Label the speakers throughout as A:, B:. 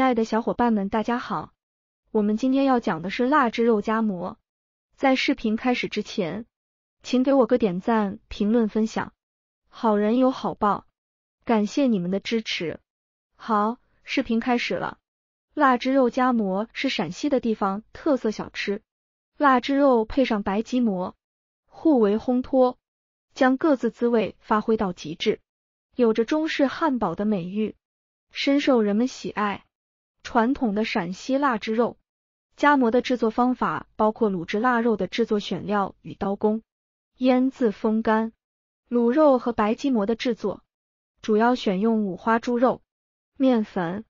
A: 亲爱的小伙伴们，大家好！我们今天要讲的是辣汁肉夹馍。在视频开始之前，请给我个点赞、评论、分享，好人有好报，感谢你们的支持。好，视频开始了。辣汁肉夹馍是陕西的地方特色小吃，辣汁肉配上白吉馍，互为烘托，将各自滋味发挥到极致，有着中式汉堡的美誉，深受人们喜爱。传统的陕西腊汁肉夹馍的制作方法包括卤制腊肉的制作选料与刀工、腌渍、风干、卤肉和白鸡馍的制作，主要选用五花猪肉、面粉、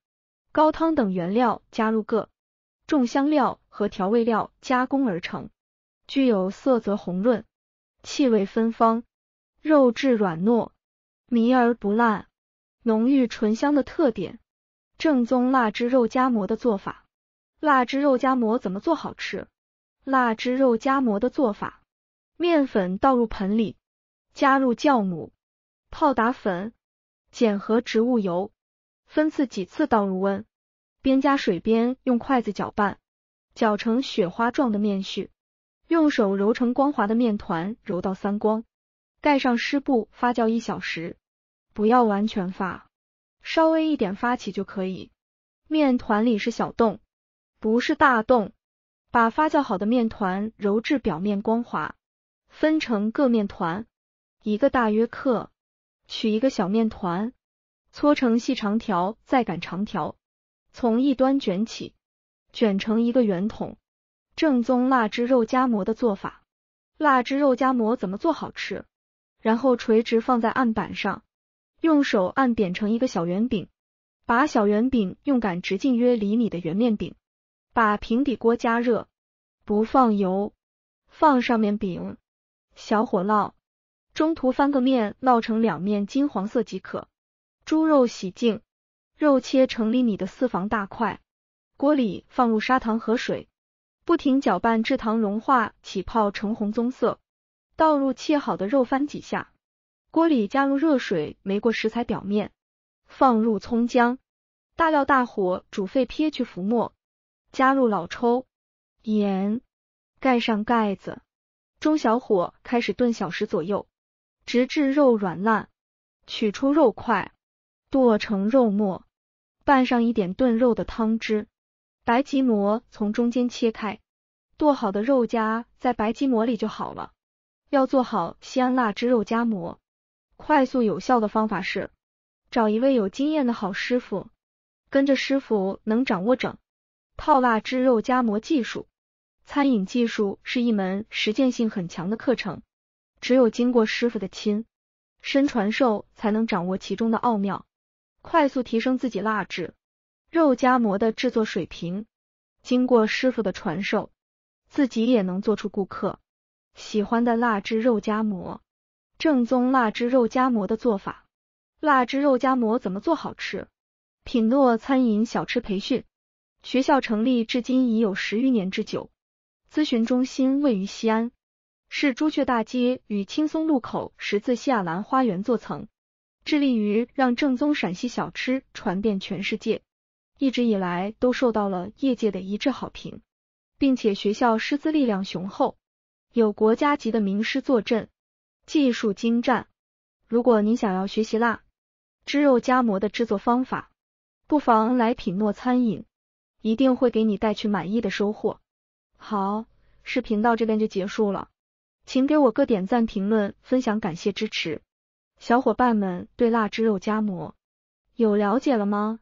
A: 高汤等原料，加入各种香料和调味料加工而成，具有色泽红润、气味芬芳、肉质软糯、糜而不烂、浓郁醇香的特点。正宗辣汁肉夹馍的做法，辣汁肉夹馍怎么做好吃？辣汁肉夹馍的做法：面粉倒入盆里，加入酵母、泡打粉、碱和植物油，分次几次倒入温，边加水边用筷子搅拌，搅成雪花状的面絮，用手揉成光滑的面团，揉到三光，盖上湿布发酵一小时，不要完全发。稍微一点发起就可以，面团里是小洞，不是大洞。把发酵好的面团揉至表面光滑，分成各面团，一个大约克，取一个小面团，搓成细长条，再擀长条，从一端卷起，卷成一个圆筒。正宗辣汁肉夹馍的做法，辣汁肉夹馍怎么做好吃？然后垂直放在案板上。用手按扁成一个小圆饼，把小圆饼用擀直径约厘米的圆面饼。把平底锅加热，不放油，放上面饼，小火烙，中途翻个面，烙成两面金黄色即可。猪肉洗净，肉切成厘米的四方大块。锅里放入砂糖和水，不停搅拌至糖融化起泡呈红棕色，倒入切好的肉翻几下。锅里加入热水，没过食材表面，放入葱姜，大料，大火煮沸，撇去浮沫，加入老抽、盐，盖上盖子，中小火开始炖小时左右，直至肉软烂，取出肉块，剁成肉末，拌上一点炖肉的汤汁，白吉馍从中间切开，剁好的肉夹在白吉馍里就好了。要做好西安辣汁肉夹馍。快速有效的方法是找一位有经验的好师傅，跟着师傅能掌握整套腊汁肉夹馍技术。餐饮技术是一门实践性很强的课程，只有经过师傅的亲身传授，才能掌握其中的奥妙，快速提升自己腊汁肉夹馍的制作水平。经过师傅的传授，自己也能做出顾客喜欢的腊汁肉夹馍。正宗辣汁肉夹馍的做法，辣汁肉夹馍怎么做好吃？品诺餐饮小吃培训学校成立至今已有十余年之久，咨询中心位于西安，是朱雀大街与青松路口十字西亚兰花园座层，致力于让正宗陕西小吃传遍全世界，一直以来都受到了业界的一致好评，并且学校师资力量雄厚，有国家级的名师坐镇。技术精湛，如果您想要学习辣汁肉夹馍的制作方法，不妨来品诺餐饮，一定会给你带去满意的收获。好，视频到这边就结束了，请给我个点赞、评论、分享，感谢支持。小伙伴们对辣汁肉夹馍有了解了吗？